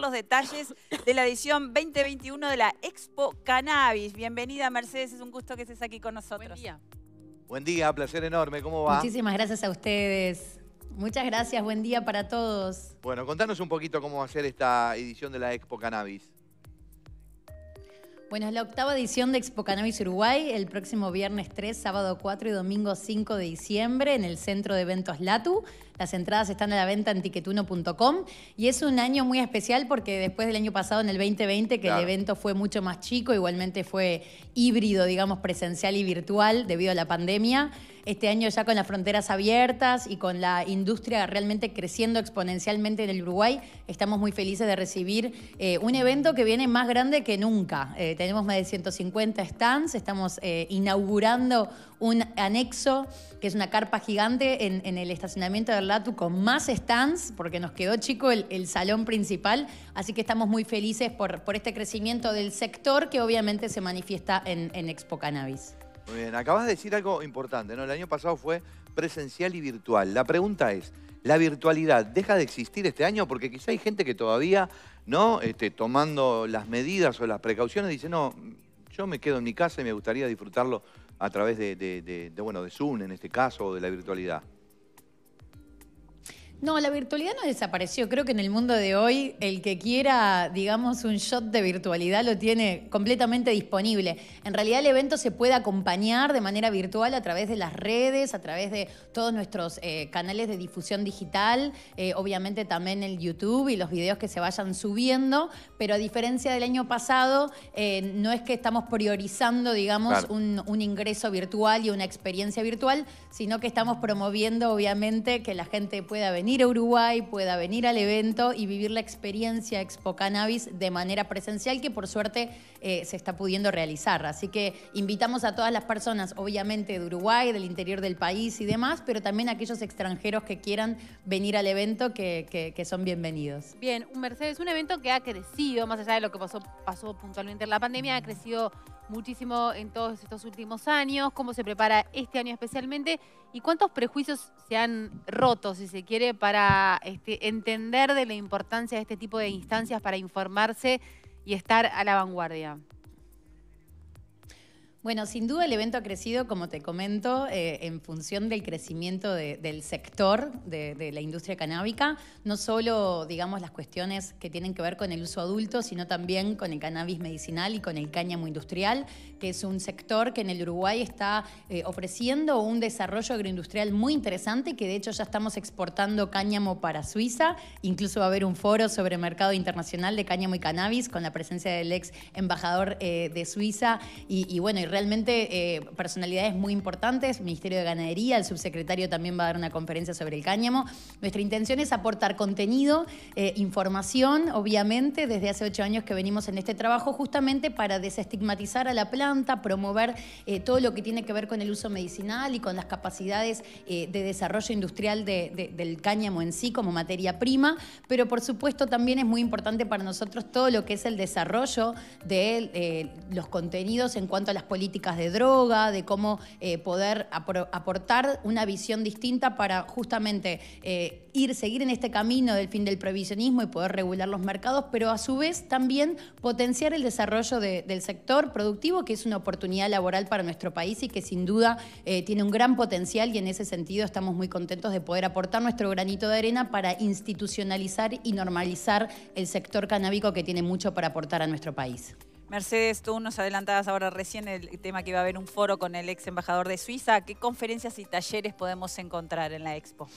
los detalles de la edición 2021 de la Expo Cannabis. Bienvenida, Mercedes, es un gusto que estés aquí con nosotros. Buen día. Buen día, placer enorme, ¿cómo va? Muchísimas gracias a ustedes. Muchas gracias, buen día para todos. Bueno, contanos un poquito cómo va a ser esta edición de la Expo Cannabis. Bueno, es la octava edición de Expo Cannabis Uruguay, el próximo viernes 3, sábado 4 y domingo 5 de diciembre en el Centro de Eventos Latu. Las entradas están a la venta en tiquetuno.com y es un año muy especial porque después del año pasado, en el 2020, que el evento fue mucho más chico, igualmente fue híbrido, digamos, presencial y virtual debido a la pandemia este año ya con las fronteras abiertas y con la industria realmente creciendo exponencialmente en el Uruguay, estamos muy felices de recibir eh, un evento que viene más grande que nunca. Eh, tenemos más de 150 stands, estamos eh, inaugurando un anexo que es una carpa gigante en, el estacionamiento de LATU con más stands, porque nos quedó chico el, salón principal, así que estamos muy felices por, este crecimiento del sector que obviamente se manifiesta en Expo Cannabis. Muy bien, acabas de decir algo importante, ¿no? El año pasado fue presencial y virtual. La pregunta es, ¿la virtualidad deja de existir este año? Porque quizá hay gente que todavía, ¿no? Este, tomando las medidas o las precauciones, dice, no, yo me quedo en mi casa y me gustaría disfrutarlo a través de, bueno, de Zoom en este caso, o de la virtualidad. No, la virtualidad no desapareció. Creo que en el mundo de hoy el que quiera, digamos, un shot de virtualidad lo tiene completamente disponible. En realidad el evento se puede acompañar de manera virtual a través de las redes, a través de todos nuestros eh, canales de difusión digital, eh, obviamente también el YouTube y los videos que se vayan subiendo, pero a diferencia del año pasado, eh, no es que estamos priorizando, digamos, un ingreso virtual y una experiencia virtual, sino que estamos promoviendo, obviamente, que la gente pueda venir a Uruguay, pueda venir al evento y vivir la experiencia Expo Cannabis de manera presencial que por suerte eh, se está pudiendo realizar. Así que invitamos a todas las personas, obviamente de Uruguay, del interior del país y demás, pero también a aquellos extranjeros que quieran venir al evento que, son bienvenidos. Bien, un Mercedes, un evento que ha crecido, más allá de lo que pasó, pasó puntualmente en la pandemia, ha crecido muchísimo en todos estos últimos años, cómo se prepara este año especialmente y cuántos prejuicios se han roto, si se quiere, para este, entender de la importancia de este tipo de instancias para informarse y estar a la vanguardia. Bueno, sin duda el evento ha crecido, como te comento, eh, en función del crecimiento del sector de, la industria canábica, no solo, digamos, las cuestiones que tienen que ver con el uso adulto, sino también con el cannabis medicinal y con el cáñamo industrial, que es un sector que en el Uruguay está eh, ofreciendo un desarrollo agroindustrial muy interesante, que de hecho ya estamos exportando cáñamo para Suiza, incluso va a haber un foro sobre mercado internacional de cáñamo y cannabis con la presencia del ex embajador eh, de Suiza y, y bueno, realmente eh, personalidades muy importantes, Ministerio de Ganadería, el subsecretario también va a dar una conferencia sobre el cáñamo. Nuestra intención es aportar contenido, eh, información, obviamente, desde hace ocho años que venimos en este trabajo, justamente para desestigmatizar a la planta, promover eh, todo lo que tiene que ver con el uso medicinal y con las capacidades de desarrollo industrial del cáñamo en sí como materia prima, pero por supuesto también es muy importante para nosotros todo lo que es el desarrollo de los contenidos en cuanto a las políticas políticas de droga, de cómo eh, poder aportar una visión distinta para justamente eh, ir, seguir en este camino del fin del provisionismo y poder regular los mercados, pero a su vez también potenciar el desarrollo del sector productivo, que es una oportunidad laboral para nuestro país y que sin duda eh, tiene un gran potencial y en ese sentido estamos muy contentos de poder aportar nuestro granito de arena para institucionalizar y normalizar el sector canábico que tiene mucho para aportar a nuestro país. Mercedes, tú nos adelantabas ahora recién el tema que iba a haber un foro con el ex embajador de Suiza. ¿Qué conferencias y talleres podemos encontrar en la expo?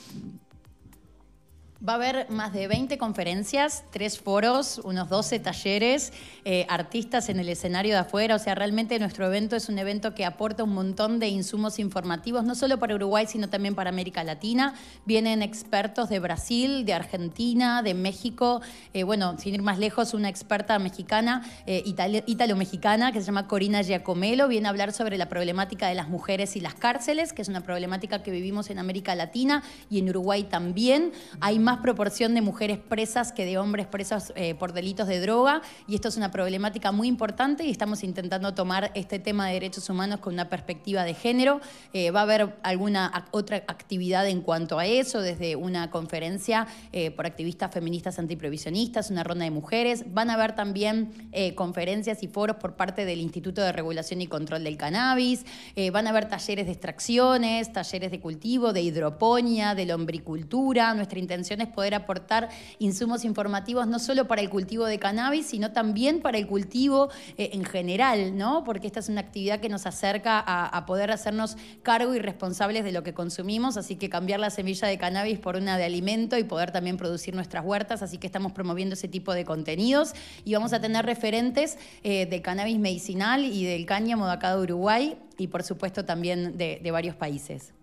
Va a haber más de 20 conferencias, tres foros, unos 12 talleres, eh, artistas en el escenario de afuera. O sea, realmente nuestro evento es un evento que aporta un montón de insumos informativos, no solo para Uruguay, sino también para América Latina. Vienen expertos de Brasil, de Argentina, de México. Eh, bueno, sin ir más lejos, una experta mexicana, eh, italo mexicana que se llama Corina Giacomelo, viene a hablar sobre la problemática de las mujeres y las cárceles, que es una problemática que vivimos en América Latina y en Uruguay también. Hay más proporción de mujeres presas que de hombres presos eh, por delitos de droga y esto es una problemática muy importante y estamos intentando tomar este tema de derechos humanos con una perspectiva de género. Eh, va a haber alguna otra actividad en cuanto a eso, desde una conferencia eh, por activistas feministas antiprovisionistas, una ronda de mujeres. Van a haber también conferencias y foros por parte del Instituto de Regulación y Control del Cannabis. van a haber talleres de extracciones, talleres de cultivo, de hidroponía, de lombricultura. Nuestra intención es poder aportar insumos informativos no solo para el cultivo de cannabis, sino también para el cultivo eh, en general, ¿no? Porque esta es una actividad que nos acerca a, poder hacernos cargo y responsables de lo que consumimos, así que cambiar la semilla de cannabis por una de alimento y poder también producir nuestras huertas, así que estamos promoviendo ese tipo de contenidos y vamos a tener referentes eh, de cannabis medicinal y del cáñamo de de Uruguay y por supuesto también de varios países.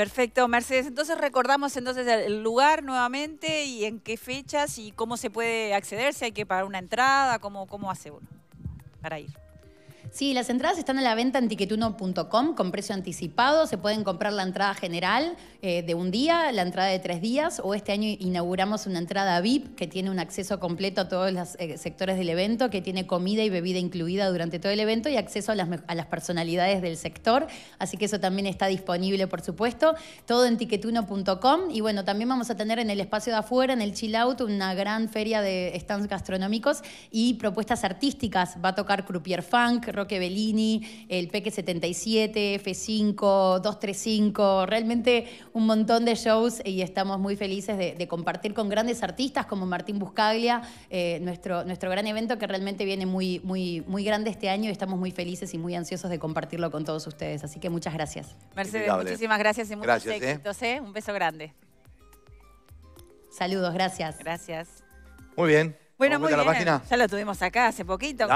Perfecto, Mercedes. Entonces recordamos entonces el lugar nuevamente y en qué fechas y cómo se puede acceder, si hay que pagar una entrada, cómo, cómo hace uno para ir. Sí, las entradas están a la venta en tiquetuno.com con precio anticipado. Se pueden comprar la entrada general eh, de un día, la entrada de tres días, o este año inauguramos una entrada VIP que tiene un acceso completo a todos los eh, sectores del evento, que tiene comida y bebida incluida durante todo el evento y acceso a las, a las personalidades del sector. Así que eso también está disponible, por supuesto. Todo en tiquetuno.com. Y bueno, también vamos a tener en el espacio de afuera, en el Chill Out, una gran feria de stands gastronómicos y propuestas artísticas. Va a tocar Crupier Funk. Roque Bellini, el Peque 77, F5, 235, realmente un montón de shows y estamos muy felices de, compartir con grandes artistas como Martín Buscaglia, eh, nuestro, nuestro gran evento que realmente viene muy, muy, muy grande este año y estamos muy felices y muy ansiosos de compartirlo con todos ustedes. Así que muchas gracias. Mercedes, muchísimas gracias y muchos gracias, ¿eh? éxitos. ¿eh? Un beso grande. Saludos, gracias. Gracias. Muy bien. Bueno, muy bien. Ya lo tuvimos acá hace poquito.